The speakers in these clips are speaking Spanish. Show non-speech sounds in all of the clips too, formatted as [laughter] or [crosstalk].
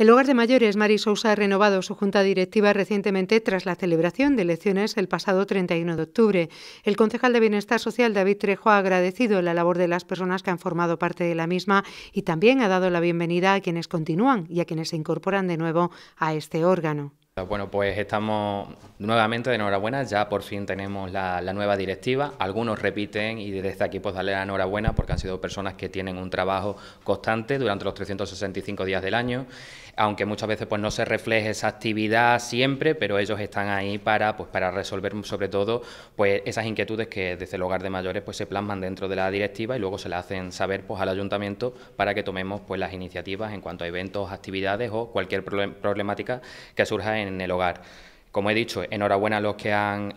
El Hogar de Mayores Mari Sousa ha renovado su junta directiva recientemente tras la celebración de elecciones el pasado 31 de octubre. El concejal de Bienestar Social David Trejo ha agradecido la labor de las personas que han formado parte de la misma y también ha dado la bienvenida a quienes continúan y a quienes se incorporan de nuevo a este órgano. Bueno, pues estamos Nuevamente, de enhorabuena, ya por fin tenemos la, nueva directiva. Algunos repiten y desde aquí pues darle la enhorabuena porque han sido personas que tienen un trabajo constante durante los 365 días del año, aunque muchas veces pues no se refleje esa actividad siempre, pero ellos están ahí para pues para resolver sobre todo pues esas inquietudes que desde el hogar de mayores pues se plasman dentro de la directiva y luego se las hacen saber pues al ayuntamiento para que tomemos pues las iniciativas en cuanto a eventos, actividades o cualquier problemática que surja en el hogar como he dicho, enhorabuena a los que han,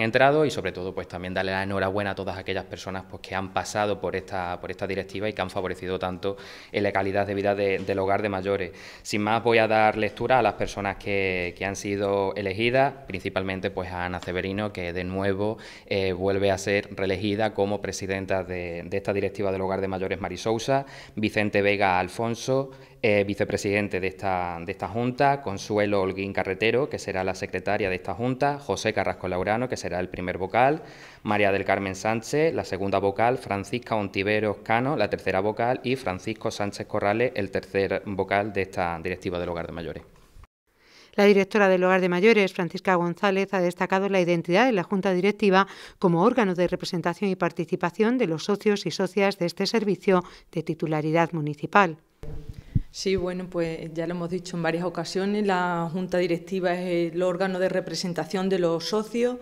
entrado y sobre todo pues también darle la enhorabuena a todas aquellas personas pues, que han pasado por esta, por esta directiva y que han favorecido tanto en la calidad de vida del hogar de mayores. Sin más voy a dar lectura a las personas que, han sido elegidas, principalmente pues a Ana Severino que de nuevo eh, vuelve a ser reelegida como presidenta de, esta directiva del hogar de mayores Marisousa, Vicente Vega Alfonso, eh, vicepresidente de esta, de esta junta, Consuelo Holguín Carretero que será la secretaria secretaria de esta Junta, José Carrasco Laurano, que será el primer vocal, María del Carmen Sánchez, la segunda vocal, Francisca Ontiveros Cano, la tercera vocal y Francisco Sánchez Corrales, el tercer vocal de esta directiva del Hogar de Mayores. La directora del Hogar de Mayores, Francisca González, ha destacado la identidad de la Junta Directiva como órgano de representación y participación de los socios y socias de este servicio de titularidad municipal. Sí, bueno, pues ya lo hemos dicho en varias ocasiones, la Junta Directiva es el órgano de representación de los socios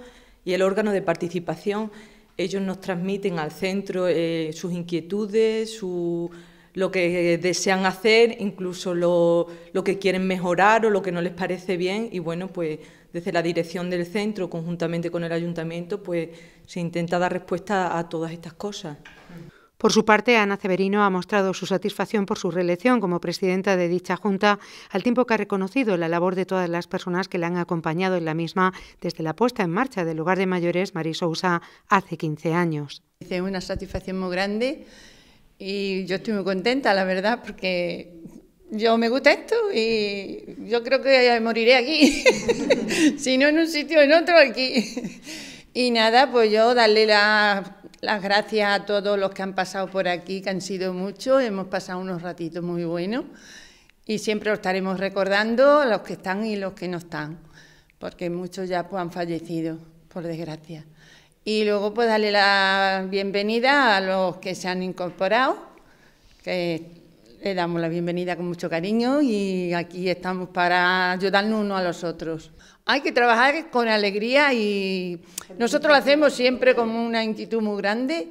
y el órgano de participación. Ellos nos transmiten al centro eh, sus inquietudes, su, lo que desean hacer, incluso lo, lo que quieren mejorar o lo que no les parece bien. Y bueno, pues desde la dirección del centro, conjuntamente con el ayuntamiento, pues se intenta dar respuesta a todas estas cosas. Por su parte, Ana Severino ha mostrado su satisfacción por su reelección como presidenta de dicha Junta, al tiempo que ha reconocido la labor de todas las personas que la han acompañado en la misma desde la puesta en marcha del lugar de mayores Sousa hace 15 años. dice una satisfacción muy grande y yo estoy muy contenta, la verdad, porque yo me gusta esto y yo creo que moriré aquí, [laughs] si no en un sitio, en otro aquí. Y nada, pues yo darle la las gracias a todos los que han pasado por aquí, que han sido muchos, hemos pasado unos ratitos muy buenos y siempre os estaremos recordando los que están y los que no están, porque muchos ya pues, han fallecido, por desgracia. Y luego pues darle la bienvenida a los que se han incorporado, que le damos la bienvenida con mucho cariño y aquí estamos para ayudarnos unos a los otros. Hay que trabajar con alegría y nosotros lo hacemos siempre con una inquietud muy grande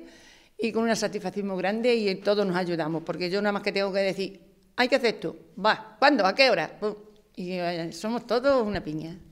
y con una satisfacción muy grande y todos nos ayudamos, porque yo nada más que tengo que decir, hay que hacer esto, va, ¿cuándo? ¿A qué hora? Y eh, somos todos una piña.